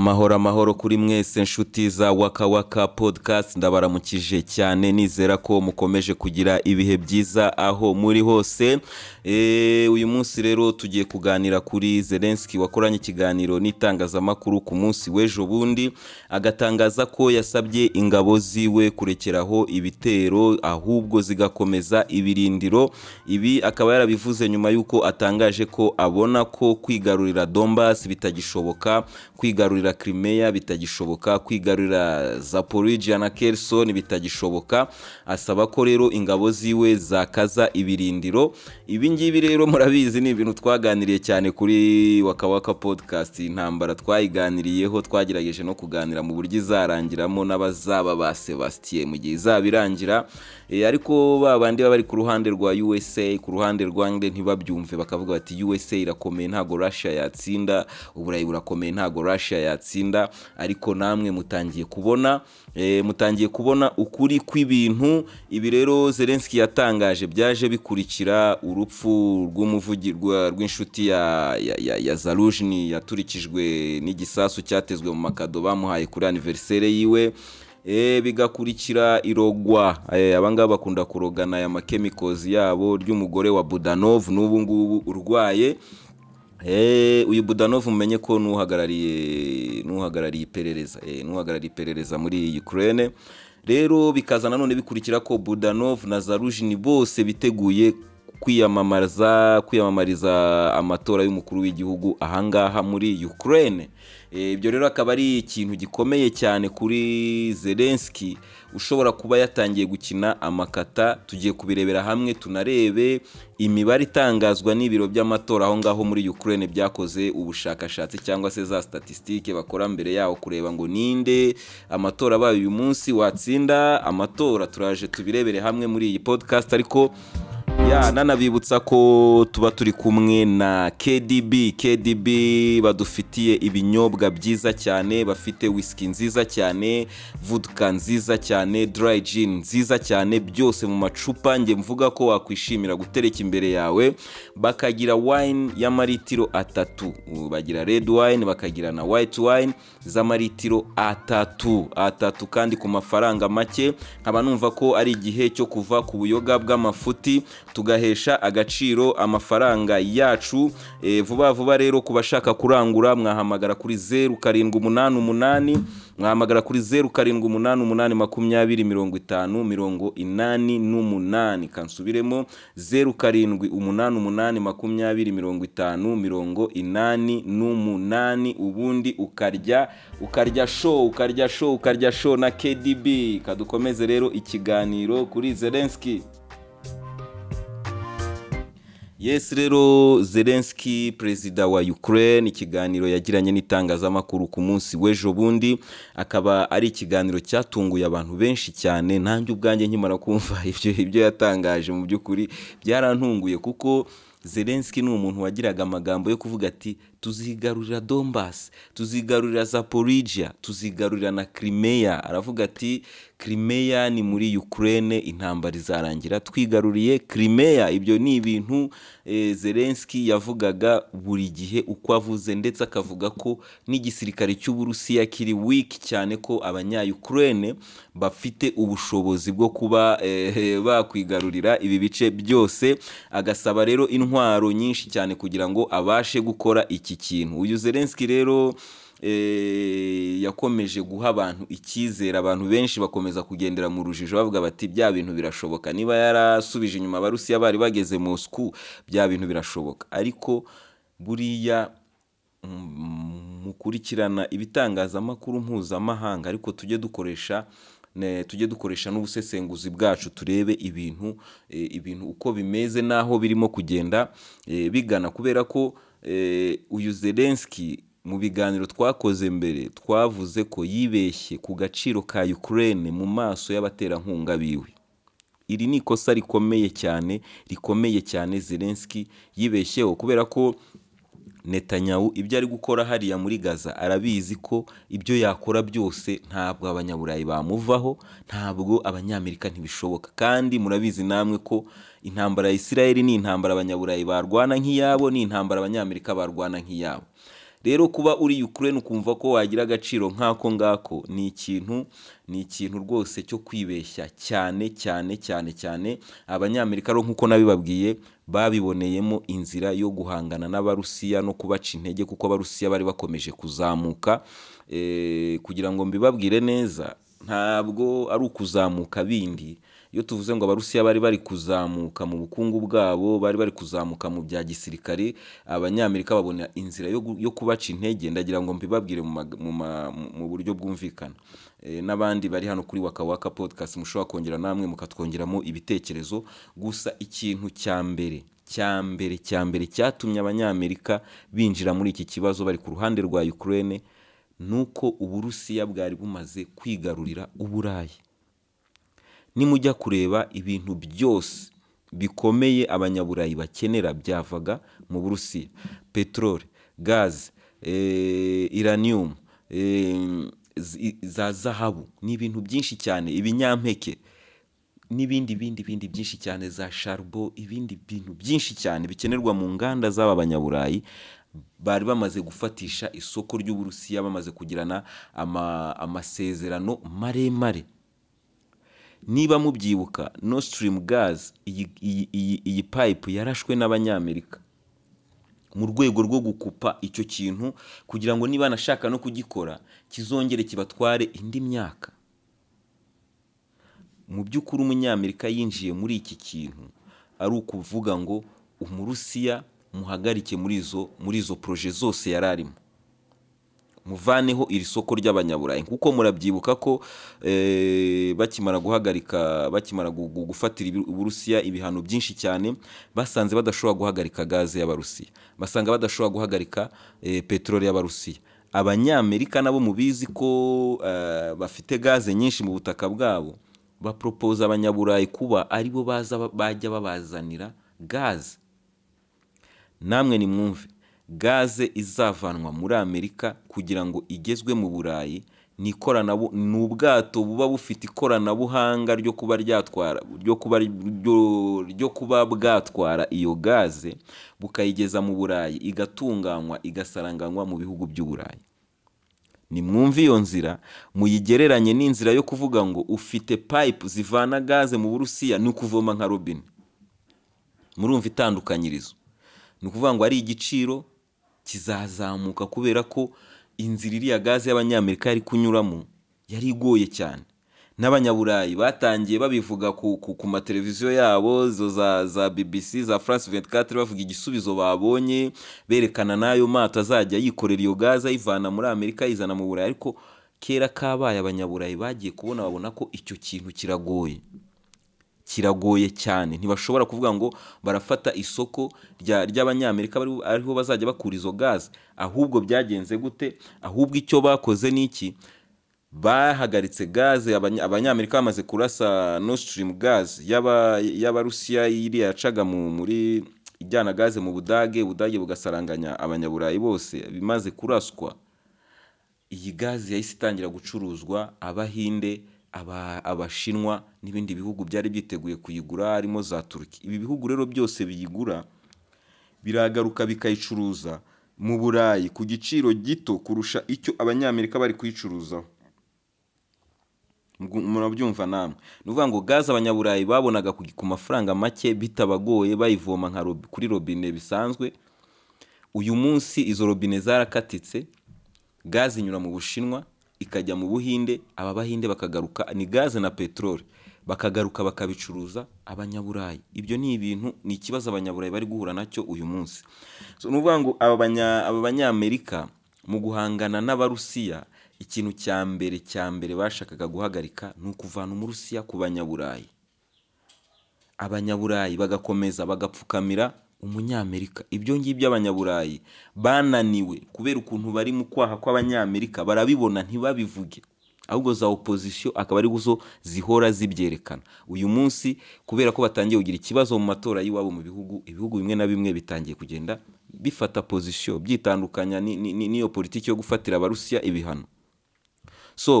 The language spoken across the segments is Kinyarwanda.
amahoro amahoro kuri mwese nshuti za waka waka podcast ndabaramukije cyane nizera ko mukomeje kugira ibihe byiza aho muri hose eh, uyu munsi rero tugiye kuganira kuri zelenski wakoranye ikiganiro n'itangazamakuru ku munsi w'ejo bundi agatangaza ko yasabye ingabo ziwe kurekeraho ibitero ahubwo zigakomeza ibirindiro ibi akaba yarabivuze nyuma y'uko atangaje ko abona ko kwigarurira dombasi bitagishoboka kwigarurira kwigarurira Crimea bitagishoboka kwigarurira Zaporizhia na Kherson bitagishoboka asaba ko rero ingabo ziwe zakaza ibirindiro ibi rero murabizi ni ibintu twaganiriye cyane kuri wakawaka podcast intambara twayiganiriyeho twagerageje no kuganira mu buryo izarangiramo n'abazaba ba Sebastien mu gihe izaba irangira Eh, ariko ba bandi baba bari ku ruhande rwa USA ku ruhande rwa England ntibabyumve bakavuga bati USA irakomeye ntago Russia yatsinda uburayi burakomeye ntago Russia yatsinda ariko namwe mutangiye kubona eh, mutangiye kubona ukuri kw'ibintu ibi rero Zelensky yatangaje byaje bikurikira urupfu rw'umuvugirwa rw'inshuti ya ya, yaturikijwe n'igisasu cyatezwe mu makado bamuhaye kuri anniversaire yiwe E, bigakurikira irogwa e, abangaba bakunda kurogana aya makemikozi yabo ry'umugore wa Budanov n'ubu ngubu urwaye e, uyu Budanov umenye ko n'uhagarariye n'uhagarariye iperereza n'uhagarariye iperereza muri Ukraine rero bikaza nanone bikurikira ko Budanov na zarujini bose biteguye kwiyamamariza amatora y'umukuru w'igihugu ahangaha muri Ukraine ibyo rero akaba ari ikintu gikomeye cyane kuri zelenski ushobora kuba yatangiye gukina amakata tugiye kubirebera hamwe tunarebe imibare itangazwa n'ibiro by'amatora aho ngaho muri Ukraine byakoze ubushakashatsi cyangwa se za statistique bakora mbere yaho kureba ngo ninde amatora abaye uyu munsi watsinda amatora turaje tubirebere hamwe muri iyi podcast ariko nanabibutsa ko tuba turi kumwe na KDB KDB badufitiye ibinyobwa byiza cyane bafite whisky nziza cyane vodka nziza cyane dry gin nziza cyane byose mu macupa nge mvuga ko wakwishimira gutereka imbere yawe bakagira wine y'amaritiro atatu bagira red wine bakagira na white wine z'amaritiro atatu atatu kandi ku mafaranga make nkaba numva ko ari igihe cyo kuva ku buyoga bw'amafuti tugahesha agaciro amafaranga yacu eh, vuba vuba rero ku bashaka kurangura mwahamagara kuri zeru karindwi umunani umunani mwahamagara kuri zeru karindwi umunani umunani makumyabiri mirongo itanu mirongo inani n'umunani kansubiremo zeru karindwi umunani umunani makumyabiri mirongo itanu mirongo inani n'umunani ubundi ukarya ukarya show ukarya show ukarya show na kdb kadukomeze rero ikiganiro kuri zelenski yesi rero Zelensky perezida wa Ukraine ikiganiro yagiranye n'itangazamakuru ku munsi w'ejo bundi akaba ari ikiganiro cyatunguye abantu benshi cyane nanjye ubwanjye nkimara kumva ibyo ibyo yatangaje mu by'ukuri byarantunguye kuko zelenski ni umuntu wagiraga amagambo yo kuvuga ati tuzigarurira dombasi tuzigarurira zaporijya tuzigarurira na kirimeya aravuga ati kirimeya ni muri ukraine intambara izarangira twigaruriye kirimeya ibyo ni ibintu eh, zelenski yavugaga buri gihe uko avuze ndetse akavuga ko n'igisirikare cy'uburusiya kiri wiki cyane ko abanyayukurene bafite ubushobozi bwo kuba eh, bakwigarurira ibi bice byose agasaba rero intwaro nyinshi cyane kugira ngo abashe gukora iki kintu uyu Zelensky rero eh, yakomeje guha abantu icyizere abantu benshi bakomeza kugendera mu rujijo bavuga bati bya bintu birashoboka niba yarasubije inyuma abarusiya bari bageze Moscou bya bintu birashoboka ariko buriya mm, mukurikirana ibitangazamakuru mpuzamahanga ariko tujye dukoresha tujye dukoresha n'ubusesenguzi bwacu turebe ibintu eh, ibintu uko bimeze n'aho birimo kugenda eh, bigana kubera ko eh, uyu zelenski mu biganiro twakoze mbere twavuze ko yibeshye ku gaciro ka Ukraine mu maso y'abaterankunga biwe iri ni ikosa rikomeye cyane rikomeye cyane zelenski yibeshyeho kubera ko netanyahu ibyo ari gukora hariya muri gaza arabizi ko ibyo yakora byose ntabwo abanyaburayi bamuvaho ntabwo abanyamerika ntibishoboka kandi murabizi namwe ko intambara ya israel ni intambara abanyaburayi barwana nk'iyabo ni intambara abanyamerika barwana nk'iyabo rero kuba uri Ukraine ukumva ko wagira agaciro nk'ako ngako ni ikintu ni ikintu rwose cyo kwibeshya cyane cyane cyane cyane abanyamerika rero nk'uko nabibabwiye babiboneyemo inzira yo guhangana n'abarusiya no kubaca intege kuko abarusiya bari bakomeje kuzamuka eh, kugira ngo mbibabwire neza ntabwo ari ukuzamuka bindi iyo tuvuze ngo abarusiya bari bari kuzamuka mu bukungu bwabo bari bari kuzamuka mu bya gisirikare abanyamerika babona inzira yo kubaca intege ndagira ngo mbibabwire mu buryo bwumvikana eh, n'abandi bari hano kuri wakawaka podcast mushobora kongera namwe mukatwongeramo ibitekerezo gusa ikintu cya mbere cya mbere cya mbere cyatumye abanyamerika binjira muri iki kibazo bari ku ruhande rwa Ukraine nuko uburusiya bwari bumaze kwigarurira uburayi nimujya kureba ibintu byose bikomeye abanyaburayi bakenera byavaga mu burusiya peteroli gaze eh, iraniyumu eh, za zahabu ni ibintu byinshi cyane ibinyampeke n'ibindi bindi bindi byinshi cyane za sharibo ibindi bintu byinshi cyane bikenerwa mu nganda z'aba banyaburayi bari bamaze gufatisha isoko ry'uburusiya bamaze kugirana amasezerano maremare niba mubyibuka no stream gaz iyi pipe yarashwe n'abanyamerika mu rwego rwo gukupa icyo kintu kugira ngo niba nashaka no kugikora kizongere kibatware indi myaka mu by'ukuri umunyamerika yinjiye muri iki kintu ari ukuvuga ngo umurusiya muhagarike muri izo muri izo poroje zose yari arimo muvaneho iri soko ry'abanyaburayi kuko murabyibuka ko eh, bakimara guhagarika bakimara gufatira uburusiya ibihano byinshi cyane basanze badashobora guhagarika gaze y'abarusiya basanga badashobora guhagarika eh, peteroli y'abarusiya abanyamerika nabo mubizi ko eh, bafite gaze nyinshi mu butaka bwabo baporopoza abanyaburayi kuba aribo baza bajya babazanira gaze namwe nimwumve gaze izavanwa muri amerika kugira ngo igezwe mu burayi ni ubwato buba bufite ikoranabuhanga ryo kuba ryatwara ryo kuba bwatwara iyo gaze bukayigeza mu burayi igatunganywa igasaranganywa mu bihugu by'uburayi nimwumve iyo nzira muyigereranye n'inzira yo kuvuga ngo ufite payipu zivana gaze mu burusiya ni ukuvoma nka robine murumva itandukanyirizo ni ukuvuga ngo ari igiciro kizazamuka kubera ko inzira iriya gaze y'abanyamerika yari kunyuramo yari igoye cyane n'abanyaburayi batangiye babivuga ku mateleviziyo yabo za za bbc za france 24 bavuga igisubizo babonye berekana n'ayo mato azajya yikorera iyo gaze ayivana muri amerika ayizana mu burayi ariko kera kabaye abanyaburayi bagiye kubona babona ko icyo kintu kiragoye kiragoye cyane ntibashobora kuvuga ngo barafata isoko ry'abanyamerika ariho bazajya bakura izo gaze ahubwo byagenze gute ahubwo icyo bakoze ni iki bahagaritse gaze abanyamerika bamaze kurasa Nord Stream gaze y'abarusiya iriya yacaga muri ijyana gaze mu budage budage bugasaranganya abanyaburayi bose bimaze kuraswa iyi gaze yahise itangira gucuruzwa abahinde abashinwa n'ibindi bihugu byari byiteguye kuyigura harimo za turuki ibi bihugu rero byose biyigura biragaruka bikayicuruza mu burayi ku giciro gito kurusha icyo abanyamerika bari kuyicuruzaho murabyumva namwe ni ukuvuga ngo gaze abanyaburayi babonaga ku mafaranga make bitabagoye bayivoma nka kuri robine bisanzwe uyu munsi izo robine zarakatitse gaze inyura mu bushinwa ikajya mu buhinde aba bahinde bakagaruka ni gaze na peteroli bakagaruka bakabicuruza abanyaburayi ibyo ni ibintu ni ikibazo abanyaburayi bari guhura nacyo uyu munsi ni ukuvuga ngo aba banyamerika mu guhangana n'abarusiya ikintu cya mbere cya mbere bashakaga guhagarika ni ukuvana umurusiya ku banyaburayi abanyaburayi bagakomeza bagapfukamira umunyamerika ibyo ngibyo abanyaburayi bananiwe kubera ukuntu bari mu kwaha kw'abanyamerika barabibona ntibabivuge ahubwo za opozisiyo akaba ari zo zihora zibyerekana uyu munsi kubera ko batangiye kugira ikibazo mu matora y'iwabo mu bihugu ibihugu bimwe na bimwe bitangiye kugenda bifata pozisiyo byitandukanya n'iyo politiki yo gufatira abarusiya ibihano so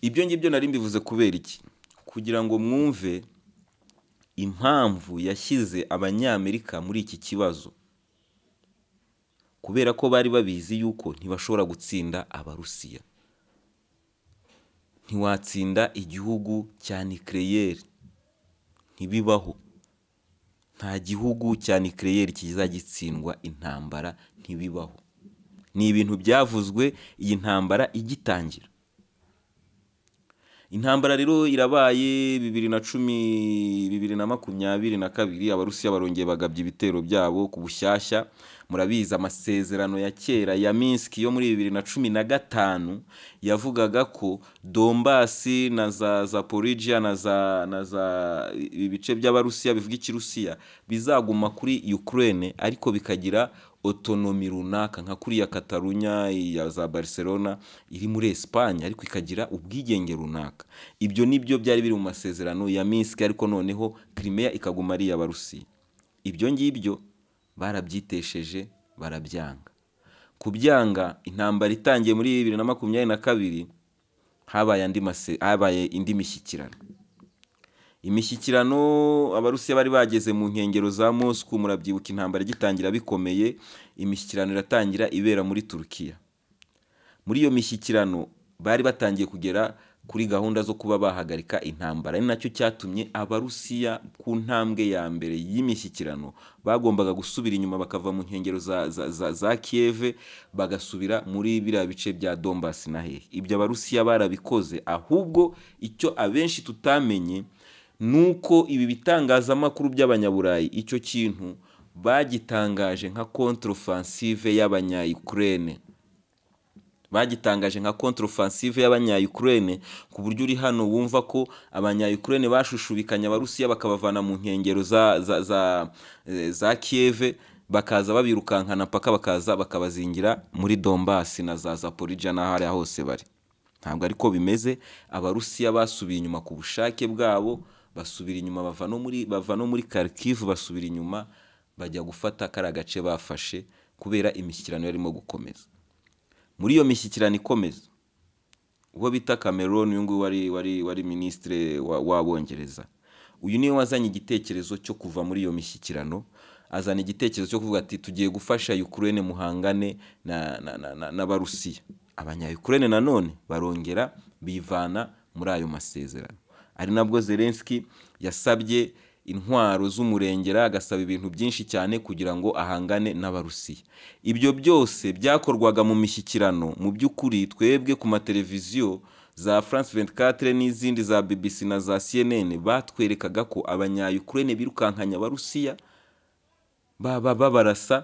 ibyo ngibyo nari mbivuze kubera iki kugira ngo mwumve impamvu yashyize abanyamerika muri iki kibazo kubera ko bari babizi yuko ntibashobora gutsinda abarusiya ntiwatsinda igihugu cya nikereyeri ntibibaho nta gihugu cya kiza gitsindwa intambara ntibibaho ni ibintu byavuzwe iyi ntambara igitangira intambara rero irabaye bibiri na cumi bibiri na makumyabiri na kabiri abarusiya barongeye bagabye ibitero byabo ku bushyashya murabizi amasezerano ya kera ya minsk yo muri bibiri na cumi na gatanu yavugaga ko dombasi na za zaporijiya na za na za ibice by'abarusiya bivuga ikirusiya bizaguma kuri ukraine ariko bikagira otonomi runaka nka kuriya katarunya iya za barcelona iri muri esipanye ariko ikagira ubwigenge runaka ibyo nibyo byari biri mu masezerano ya minsk ariko noneho kirimeya ikaguma ari iy'abarusiya ibyo ngibyo barabyitesheje barabyanga kubyanga intambara itangiye muri bibiri na makumyabiri na kabiri habaye indi mishyikirano imishyikirano abarusiya bari bageze mu nkengero za moscou murabyibuka intambara gitangira bikomeye imishyikirano iratangira ibera muri turukiya muri iyo mishyikirano bari batangiye kugera kuri gahunda zo kuba bahagarika intambara ari nacyo cyatumye abarusiya ku ntambwe ya mbere y'imishyikirano bagombaga gusubira inyuma bakava mu nkengero za, za, za, za kiyeve bagasubira muri biriya bice bya dombasi na hehe ibyo abarusiya barabikoze ahubwo icyo abenshi tutamenye nuko ibi bitangazamakuru by'abanyaburayi icyo kintu bagitangaje nka kontrofensive y'abanyayukurene bagitangaje nka kontrofensive y'abanyayukurene ku buryo uri hano wumva ko abanyayukurene bashushubikanya abarusiya bakabavana mu nkengero za za za, za kiyeve bakaza babirukankana paka bakaza bakabazingira muri dombasi na za zaporija n'aho ari hose bari ntabwo ariko bimeze abarusiya basubiye inyuma ku bushake bwabo basubira inyuma bava no muri bava no muri karikivu basubira inyuma bajya gufata kariya gace bafashe kubera imishyikirano yarimo gukomeza muri iyo mishyikirano ikomeza uwo bita cameron uyu nguyu wari wari wari minisitire w'abongereza uyu niwe wazanye igitekerezo cyo kuva muri iyo mishyikirano azana igitekerezo cyo kuvuga ati tugiye gufasha Ukraine muhangane n'abarusiya abanyayukurene nanone barongera bivana muri ayo masezerano ari nabwo zelenski yasabye intwaro z'umurengera agasaba ibintu byinshi cyane kugira ngo ahangane n'abarusiya ibyo byose byakorwaga mu mishyikirano mu by'ukuri twebwe ku mateleviziyo za france 24 n'izindi za bbc na za cnn batwerekaga ko abanyayukurene birukankanya abarusiya baba babarasa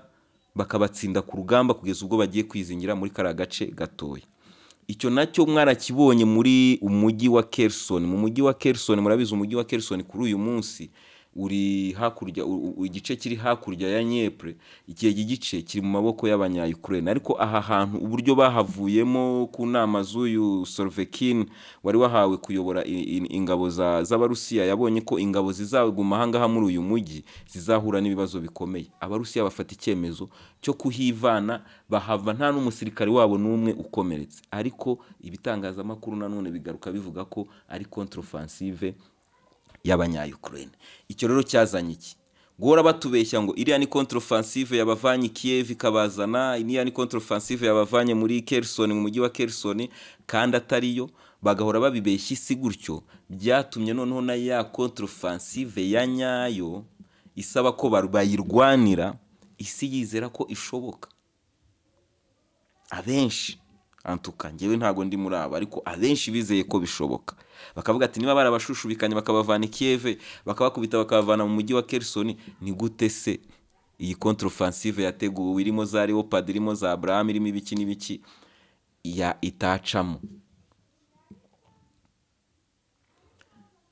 bakabatsinda ku rugamba kugeza ubwo bagiye kwizingira muri kariya gace gatoya icyo nacyo mwarakibonye muri umujyi wa kerisoni mu mujyi wa kerisoni murabizi umujyi wa kerisoni kuri uyu munsi uri hakurya igice kiri hakurya ya nyepre iki gice kiri mu maboko y'abanyayukurene ariko aha hantu uburyo bahavuyemo ku nama z'uyu sorovekin wari wahawe kuyobora ingabo z'abarusiya yabonye ko ingabo zizaguma ahangaha muri uyu mujyi zizahura n'ibibazo bikomeye abarusiya bafata icyemezo cyo kuhivana bahava nta n'umusirikare wabo n'umwe ukomeretse ariko ibitangazamakuru nanone bigaruka bivuga ko ari kontrofansive y'abanyayukraine icyo rero cyazanye iki guhora batubeshya ngo iriya ni kontrofansive yabavanye kiyev ikabazana iriya ni kontrofansive yabavanye muri kerisoni mu mujyi wa kerisoni kandi atari yo bagahora babibeshya isi gutyo byatumye noneho na ya kontrofansive ya nyayo isaba ko bayirwanira isi yizera ko ishoboka abenshi antuka ngewe ntabwo ndi muri abo ariko abenshi bizeye ko bishoboka bakavuga ati niba barabashushubikanye bakabavana i kiyeve bakabakubita bakabavana mu mujyi wa kerisoni ni gute se iyi kontrofansive yateguwe irimo za leopard irimo za burahamu irimo ibiki n'ibiki ya itacamo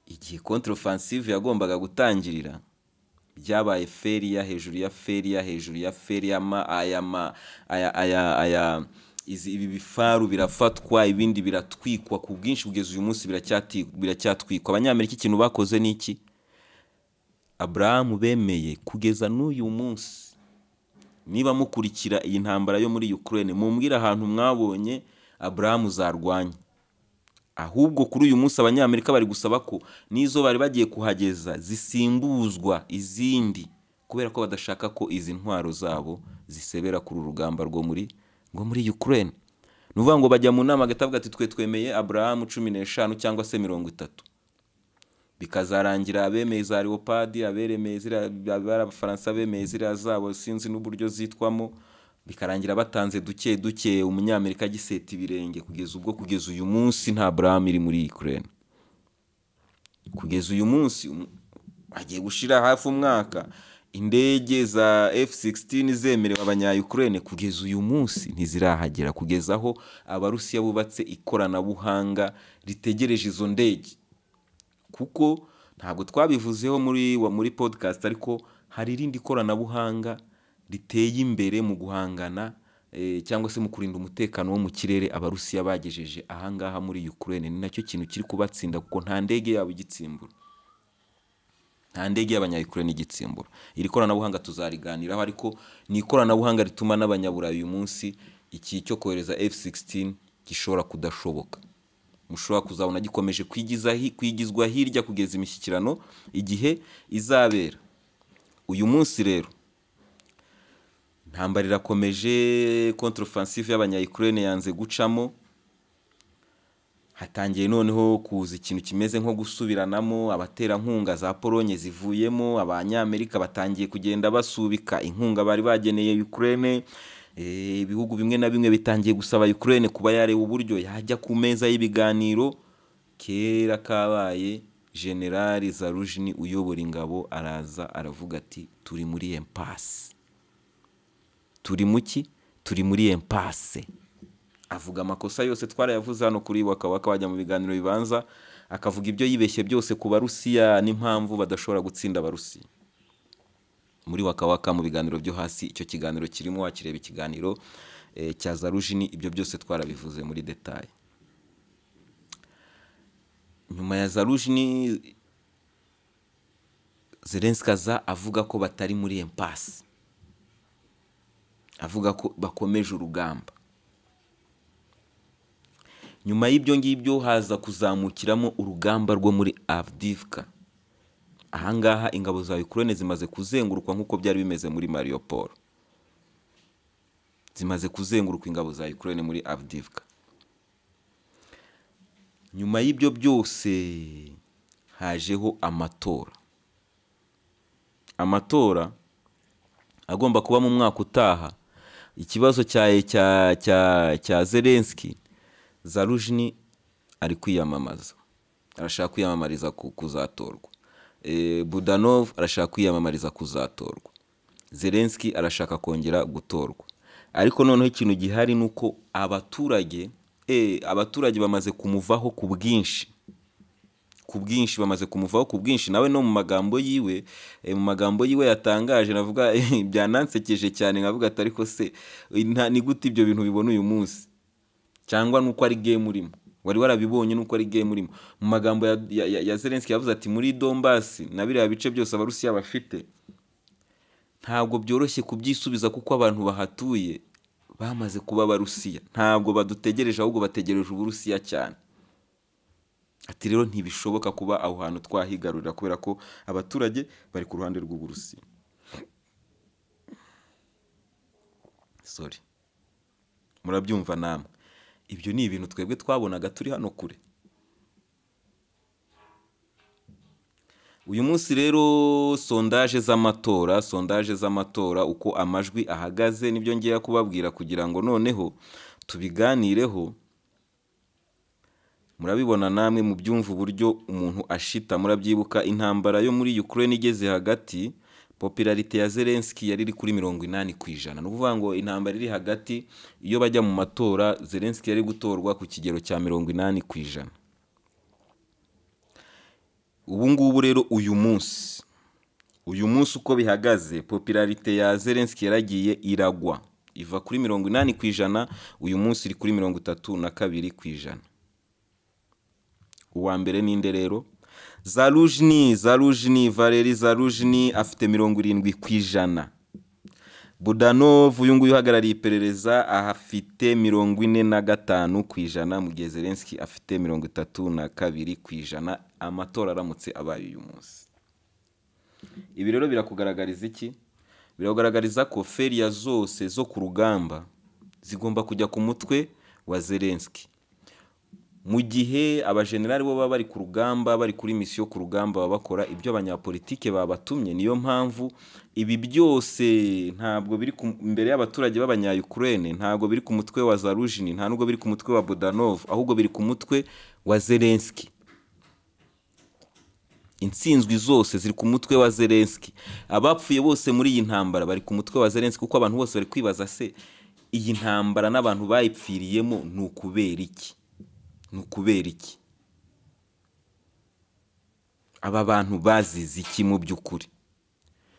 igihe kontrofansive yagombaga gutangirira byabaye feriya hejuru ya feriya hejuru ya feriya ma aya ma aya aya aya ibi bifaru birafatwa ibindi biratwikwa ku bwinshi kugeza uyu munsi biracyatwikwa abanyamerika ikintu bakoze ni iki aburahamu bemeye kugeza n'uyu munsi niba mukurikira iyi ntambara yo muri Ukraine mumbwira ahantu mwabonye aburahamu zarwanya ahubwo kuri uyu munsi abanyamerika bari gusaba ko n'izo bari bagiye kuhageza zisimbuzwa izindi kubera ko badashaka ko izi ntwaro zabo zisebera kuri uru rugamba rwo muri ngo muri Ukraine ni ukuvuga ngo bajya mu nama agatavuga ati twe twemeye aburahamu cumi n'eshanu cyangwa se mirongo itatu bikazarangira abemeye za leopadi aberemeye abafaransa bemeye ziriya zabo sinzi n'uburyo zitwamo bikarangira batanze duke duke umunyamerika agiseta ibirenge kugeza ubwo kugeza uyu munsi nta burahamu iri muri Ukraine kugeza uyu munsi agiye gushira hafi umwaka indege za F-16 zemerewe abanyayukurene kugeza uyu munsi ntizirahagera kugeza aho abarusiya bubatse ikoranabuhanga ritegereje izo ndege kuko ntabwo twabivuzeho muri muri podcast ariko hari irindi koranabuhanga riteye imbere mu guhangana eh, cyangwa se mu kurinda umutekano wo mu kirere abarusiya bagejeje ahangaha muri Ukraine ni nacyo kintu kiri kubatsinda kuko nta ndege yabo igitsimbura nta ndege y'abanyayikure n'igitsimbura iri koranabuhanga tuzariganiraho ariko ni ikoranabuhanga rituma n'abanyaburayi uyu munsi iki cyo kohereza F-16 gishobora kudashoboka mushobora kuzabona gikomeje kwigizwa hirya kugeza imishyikirano igihe izabera uyu munsi rero ntambara irakomeje contre offensive y'abanyayukurene yanze gucamo hatangiye noneho kuza ikintu kimeze nko gusubiranamo abaterankunga za polonye zivuyemo abanyamerika batangiye kugenda basubika inkunga bari bageneye ukraine eh, ibihugu bimwe na bimwe bitangiye gusaba ukraine kuba yareba uburyo yajya ku meza y'ibiganiro kera kabaye generali zarujini uyobora ingabo araza aravuga ati turi muri empasi turi mu ki turi muri empase avuga amakosa yose twarayavuze hano kuri wakabaka wajya mu biganiro bibanza akavuga ibyo yibeshye byose ku barusiya n'impamvu badashobora gutsinda abarusiya muri wakabaka mu biganiro byo hasi icyo kiganiro kirimo wakireba ikiganiro eh, cya zarujini ibyo byose twarabivuze muri detaye nyuma ya zarujini zerenskaza avuga ko batari muri empasi avuga ko bakomeje urugamba nyuma y'ibyo ngibyo haza kuzamukiramo urugamba rwo muri avdivka ahangaha ingabo za Ukraine zimaze kuzenguruka nk'uko byari bimeze muri Mariupol zimaze kuzenguruka ingabo za Ukraine muri avdivka nyuma y'ibyo byose hajeho amatora amatora agomba kuba mu mwaka utaha ikibazo cya cya cya cya zelenski zarujini ari kwiyamamaza arashaka kwiyamamariza kuzatorwa e, budanov arashaka kwiyamamariza kuzatorwa zelenski arashaka kongera gutorwa ariko noneho ikintu gihari ni uko abaturage e, abaturage bamaze kumuvaho ku bwinshi ku bwinshi bamaze kumuvaho ku bwinshi nawe no mu magambo yiwe e, mu magambo yiwe yatangaje navuga byanansekeje cyane nkavuga atari ko se ni gute ibyo bintu bibona uyu munsi cyangwa nuko ari game murimo wari warabibonye nuko ari game murimo mu magambo ya, ya, yavuze ati muri Donbass na biriya bice byose abarusiya bafite ntabwo byoroshye kubyisubiza kuko abantu bahatuye bamaze kuba abarusiya ntabwo badutegereje ahubwo bategereje uburusiya cyane ati rero ntibishoboka kuba aho hantu twahigarurira kubera ko abaturage bari ku ruhande rw'uburusiya sorry murabyumva namwe ibyo ni ibintu twebwe twabonaga turi hano kure uyu munsi rero sondaje z'amatora sondaje z'amatora uko amajwi ahagaze nibyo ngiye kubabwira kugira ngo noneho tubiganireho murabibona namwe mu byumva uburyo umuntu ashita murabyibuka intambara yo muri Ukraine igeze hagati popularite ya zelenski yari iri kuri mirongo inani ku ijana ni ukuvuga ngo intambara iri hagati iyo bajya mu matora zelenski yari gutorwa ku kigero cya mirongo inani ku ijana ubu ngubu rero uyu munsi uyu munsi uko bihagaze popularite ya zelenski yaragiye iragwa iva kuri mirongo inani ku ijana uyu munsi iri kuri mirongo itatu na kabiri ku ijana uwa mbere ninde rero zarujini zarujini valeri zarujini afite mirongo irindwi ku ijana budanovu uyu nguyu uhagarariye iperereza ahafite mirongo ine na gatanu ku ijana mu gihe zelenski afite mirongo itatu na kabiri ku ijana amatora aramutse abaye uyu munsi ibi rero birakugaragariza iki biragaragariza ko feriya zose zo ku rugamba zigomba kujya ku mutwe wa zelenski mu gihe abajenerali bo baba bari ku rugamba bari kuri misiyo ku rugamba baba bakora ibyo abanyapolitike babatumye niyo mpamvu ibi byose ntabwo biri ku mbere y'abaturage b'abanyayukurene ntabwo biri ku mutwe wa zarujini nta nubwo biri ku mutwe wa budanov ahubwo biri ku mutwe wa zelenski insinzwi zose ziri ku mutwe wa zelenski abapfuye bose muri iyi ntambara bari ku mutwe wa zelenski kuko abantu bose bari kwibaza se iyi ntambara n'abantu bayipfiriyemo ni ukubera iki ni ukubera iki aba bantu bazize iki mu by'ukuri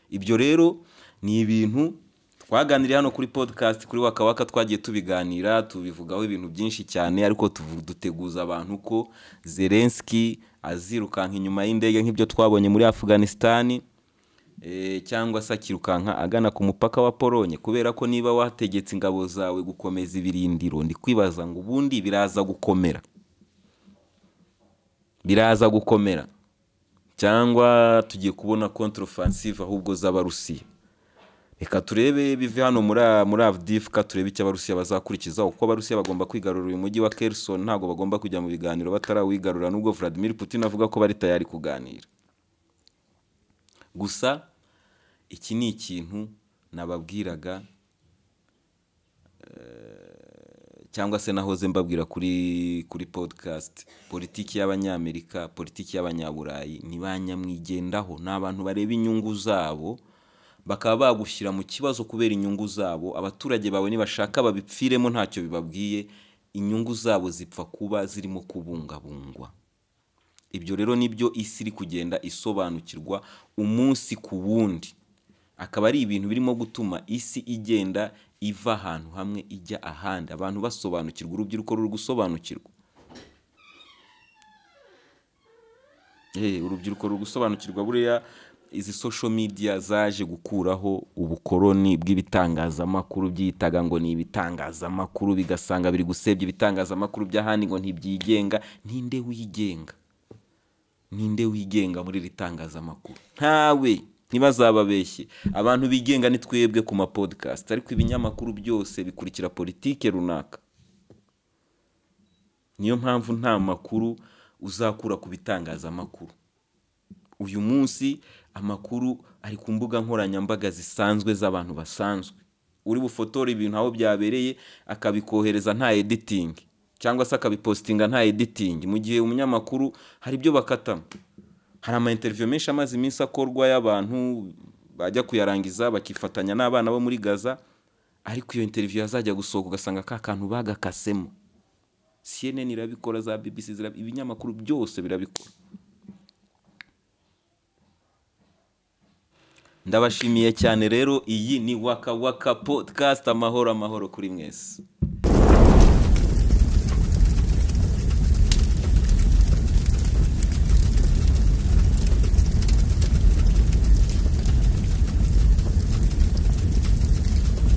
ibyo rero ni ibintu twaganiriye hano kuri podcast kuri wakawaka twagiye tubiganira tubivugaho ibintu byinshi cyane ariko duteguza abantu ko zelenski azirukanka inyuma y'indege nk'ibyo twabonye muri afghanistan eh, cyangwa se akirukanka agana ku mupaka wa polonye kubera ko niba wategetse ingabo zawe gukomeza ibirindiro ndi ngo ubundi biraza gukomera biraza gukomera cyangwa tugiye kubona kontorofasive ahubwo z'abarusiya reka turebe bive hano muri avdifuka turebe icyo abarusiya bazakurikizaho kuko abarusiya bagomba kwigarura uyu mujyi wa kerison ntabwo bagomba kujya mu biganiro batarawigarura nubwo Vladimir Putin avuga ko bari tayari kuganira gusa iki ni ikintu nababwiraga eh, cyangwa se nahoze mbabwira kuri kuri podcast politiki y'abanyamerika politiki y'abanyaburayi ntibanyamwigendaho ni abantu bareba inyungu zabo bakaba bagushyira mu kibazo kubera inyungu zabo abaturage bawe nibashaka babipfiremo ntacyo bibabwiye inyungu zabo zipfa kuba zirimo kubungabungwa ibyo rero nibyo isi iri kugenda isobanukirwa umunsi ku wundi akaba ari ibintu birimo gutuma isi igenda iva ahantu hamwe ijya ahandi abantu basobanukirwa urubyiruko ruri gusobanukirwa eh, urubyiruko ruri gusobanukirwa buriya izi social media zaje gukuraho ubukoroni bw'ibitangazamakuru byitaga ngo ni ibitangazamakuru bigasanga biri gusebya ibitangazamakuru by'ahandi ngo ntibyigenga ninde wigenga ninde wigenga muri iri tangazamakuru ntawe ntibazababeshye abantu bigenga ni twebwe ku mapodikasti ariko ibinyamakuru byose bikurikira politike runaka niyo mpamvu nta makuru uzakura ku bitangazamakuru uyu munsi amakuru ari ku mbuga nkoranyambaga zisanzwe z'abantu basanzwe uri bufotore ibintu aho byabereye akabikohereza nta editingi cyangwa se akabipositinga nta editingi mu gihe umunyamakuru hari ibyo bakatamo hari ama interview menshi amaze iminsi akorwa y'abantu bajya kuyarangiza bakifatanya n'abana bo muri gaza ariko iyo interview yazajya gusohoka ugasanga ka kantu bagakasemo CNN irabikora za BBC ibinyamakuru byose birabikora ndabashimiye cyane rero iyi ni waka waka podcast amahoro amahoro kuri mwese